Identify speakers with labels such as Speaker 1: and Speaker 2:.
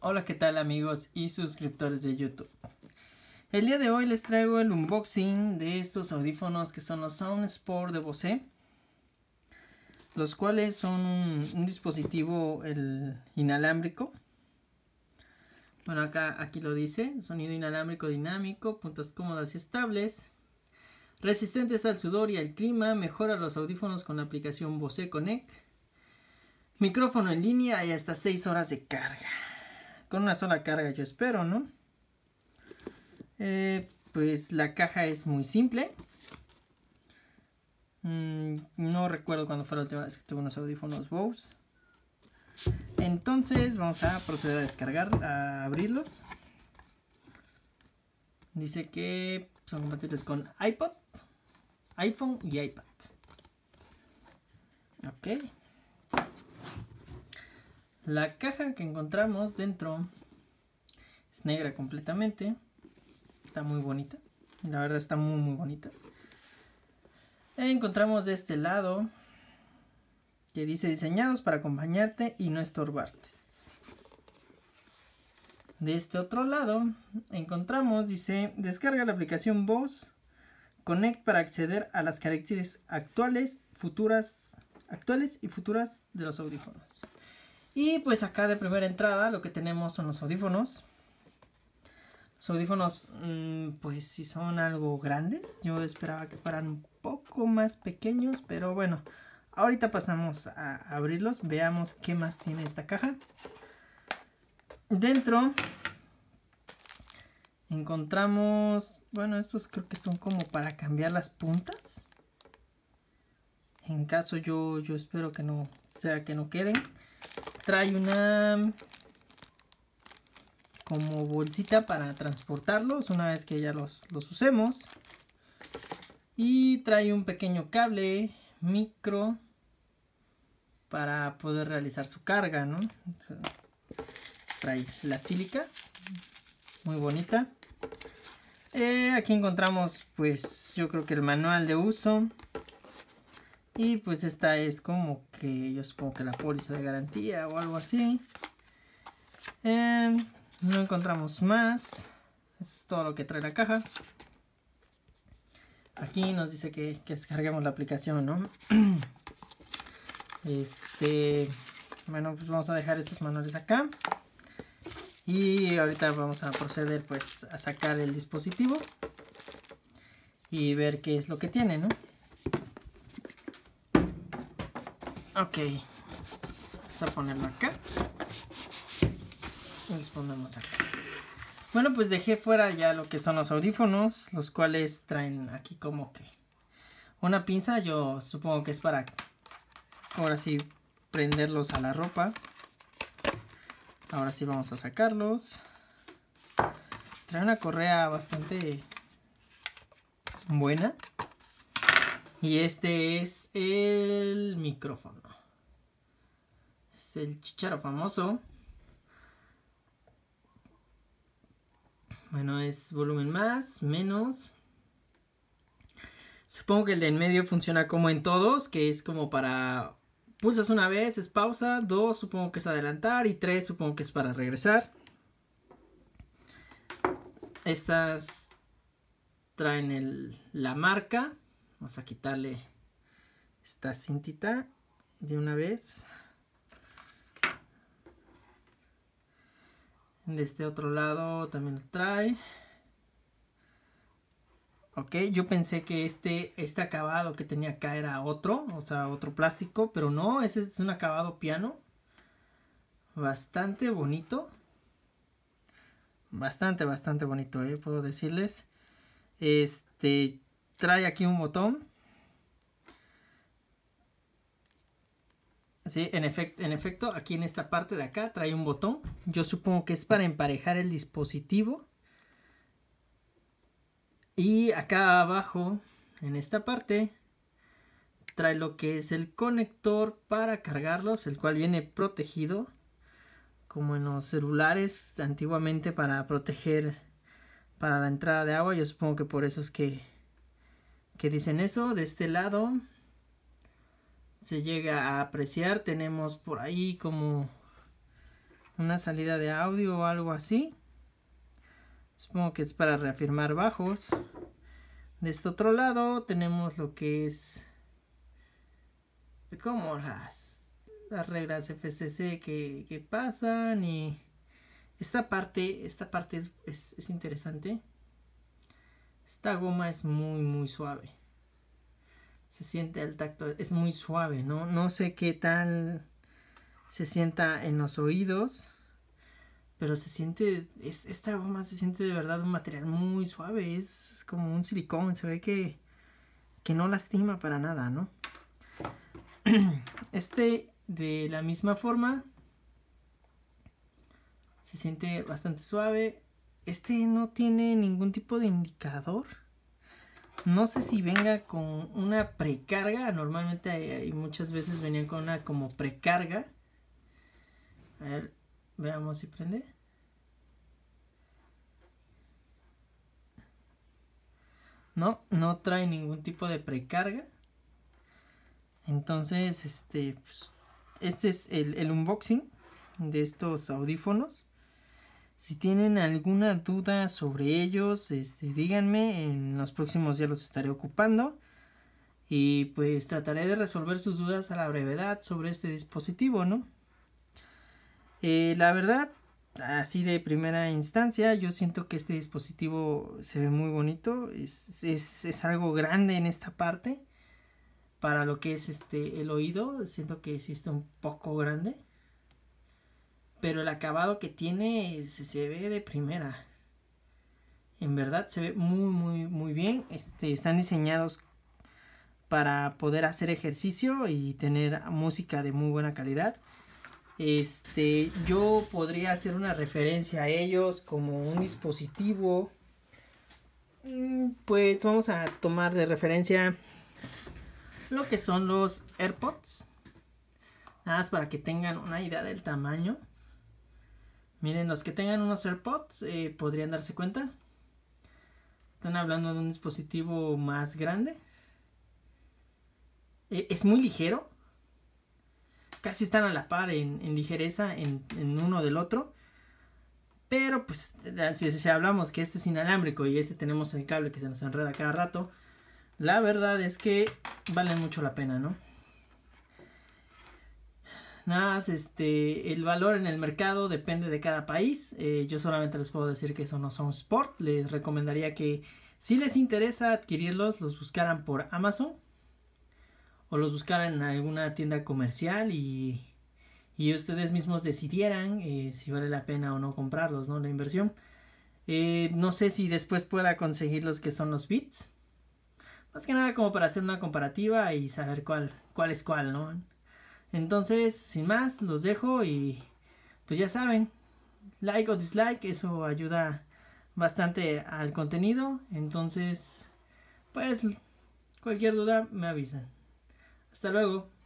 Speaker 1: Hola, ¿qué tal amigos y suscriptores de YouTube? El día de hoy les traigo el unboxing de estos audífonos que son los Sound Sport de Bose, los cuales son un, dispositivo inalámbrico. Bueno, acá aquí lo dice, sonido inalámbrico dinámico, puntas cómodas y estables, resistentes al sudor y al clima, mejora los audífonos con la aplicación Bose Connect, micrófono en línea y hasta 6 horas de carga. Con una sola carga yo espero, ¿no? Eh, pues la caja es muy simple. Mm, no recuerdo cuándo fue la última vez que tuve unos audífonos Bose. Entonces vamos a proceder a descargar, a abrirlos. Dice que son compatibles con iPod, iPhone y iPad. Ok. La caja que encontramos dentro es negra completamente. Está muy bonita. La verdad está muy muy bonita. Encontramos de este lado que dice diseñados para acompañarte y no estorbarte. De este otro lado encontramos, dice, descarga la aplicación Voz Connect para acceder a las características actuales, futuras, actuales y futuras de los audífonos. Y pues acá de primera entrada lo que tenemos son los audífonos. Los audífonos, mm, pues si son algo grandes. Yo esperaba que fueran un poco más pequeños, pero bueno. Ahorita pasamos a abrirlos, veamos qué más tiene esta caja. Dentro encontramos, bueno, estos creo que son como para cambiar las puntas. En caso yo, yo espero que no, sea que no queden trae una como bolsita para transportarlos una vez que ya los, usemos y trae un pequeño cable micro para poder realizar su carga ¿no? trae la sílica muy bonita eh, aquí encontramos pues yo creo que el manual de uso y pues esta es como que yo supongo que la póliza de garantía o algo así. Em, no encontramos más. Eso es todo lo que trae la caja. Aquí nos dice que, que descarguemos la aplicación, ¿no? Este, bueno, pues vamos a dejar estos manuales acá. Y ahorita vamos a proceder pues a sacar el dispositivo y ver qué es lo que tiene, ¿no? Ok. Vamos a ponerlo acá. Y los ponemos acá. Bueno, pues dejé fuera ya lo que son los audífonos, los cuales traen aquí como que una pinza. Yo supongo que es para ahora sí prenderlos a la ropa. Ahora sí vamos a sacarlos. Trae una correa bastante buena. Y este es el micrófono. Es el chicharo famoso. Bueno, es volumen más, menos. Supongo que el de en medio funciona como en todos, que es como para... Pulsas una vez, es pausa. Dos, supongo que es adelantar. Y tres, supongo que es para regresar. Estas traen la marca. Vamos a quitarle esta cintita de una vez. De este otro lado también lo trae. Ok, yo pensé que este, este acabado que tenía acá era otro, o sea, otro plástico, pero no, ese es un acabado piano. Bastante bonito. Bastante, bastante bonito, ¿eh? puedo decirles. Este, trae aquí un botón. En, en efecto, aquí en esta parte de acá trae un botón. Yo supongo que es para emparejar el dispositivo. Y acá abajo, en esta parte, trae lo que es el conector para cargarlos, el cual viene protegido, como en los celulares antiguamente para proteger para la entrada de agua. Yo supongo que por eso es que que dicen eso. De este lado se llega a apreciar. Tenemos por ahí como una salida de audio o algo así. Supongo que es para reafirmar bajos. De este otro lado tenemos lo que es como las, las reglas FCC que, pasan y esta parte, esta parte es interesante. Esta goma es muy, muy suave. Se siente al tacto, es muy suave, ¿no? No sé qué tal se sienta en los oídos, pero se siente, esta goma se siente de verdad un material muy suave, es como un silicón, se ve que, que no lastima para nada, ¿no? Este, de la misma forma, se siente bastante suave, este no tiene ningún tipo de indicador. No sé si venga con una precarga. Normalmente hay, muchas veces venían con una como precarga. A ver, veamos si prende. No, no trae ningún tipo de precarga. Entonces, este, pues, este es el unboxing de estos audífonos. Si tienen alguna duda sobre ellos, este, díganme, en los próximos días los estaré ocupando y pues trataré de resolver sus dudas a la brevedad sobre este dispositivo, ¿no? Eh, la verdad, así de primera instancia, yo siento que este dispositivo se ve muy bonito, es, algo grande en esta parte para lo que es este el oído, siento que sí está un poco grande pero el acabado que tiene se, ve de primera. En verdad se ve muy, muy, muy bien. Este, están diseñados para poder hacer ejercicio y tener música de muy buena calidad. Este, yo podría hacer una referencia a ellos como un dispositivo. Mm, pues vamos a tomar de referencia lo que son los AirPods. Nada más para que tengan una idea del tamaño. Miren, los que tengan unos AirPods eh, podrían darse cuenta. Están hablando de un dispositivo más grande. Eh, es muy ligero. Casi están a la par en, ligereza en, uno del otro. Pero pues si, si hablamos que este es inalámbrico y este tenemos el cable que se nos enreda cada rato. La verdad es que valen mucho la pena, ¿no? Nada más, este, el valor en el mercado depende de cada país. Eh, yo solamente les puedo decir que eso no son sport. Les recomendaría que si les interesa adquirirlos, los buscaran por Amazon o los buscaran en alguna tienda comercial y, y ustedes mismos decidieran eh, si vale la pena o no comprarlos, ¿no? La inversión. Eh, no sé si después pueda conseguir los que son los bits. Más que nada como para hacer una comparativa y saber cuál, cuál es cuál, ¿no? Entonces, sin más, los dejo y pues ya saben, like o dislike, eso ayuda bastante al contenido. Entonces, pues cualquier duda me avisan. Hasta luego.